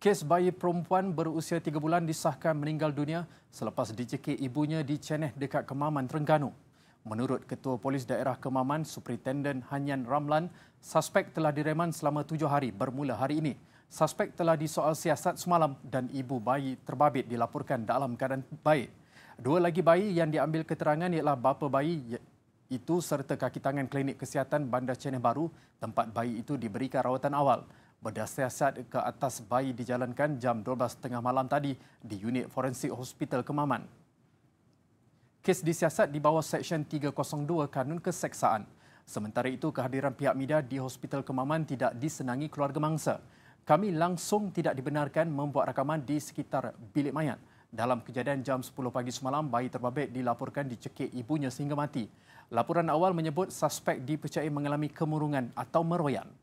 Kes bayi perempuan berusia tiga bulan disahkan meninggal dunia selepas dicekik ibunya di Ceneh dekat Kemaman, Terengganu. Menurut Ketua Polis Daerah Kemaman, Superintendent Hanyan Ramlan, suspek telah direman selama tujuh hari bermula hari ini. Suspek telah disoal siasat semalam dan ibu bayi terbabit dilaporkan dalam keadaan baik. Dua lagi bayi yang diambil keterangan ialah bapa bayi itu serta kaki tangan klinik kesihatan Bandar Ceneh Baru tempat bayi itu diberikan rawatan awal. Bedah siasat ke atas bayi dijalankan jam 12.30 malam tadi di unit forensik hospital Kemaman. Kes disiasat di bawah Seksyen 302 Kanun Keseksaan. Sementara itu, kehadiran pihak media di Hospital Kemaman tidak disenangi keluarga mangsa. Kami langsung tidak dibenarkan membuat rakaman di sekitar bilik mayat. Dalam kejadian jam 10 pagi semalam, bayi terbabit dilaporkan dicekik ibunya sehingga mati. Laporan awal menyebut suspek dipercayai mengalami kemurungan atau meroyan.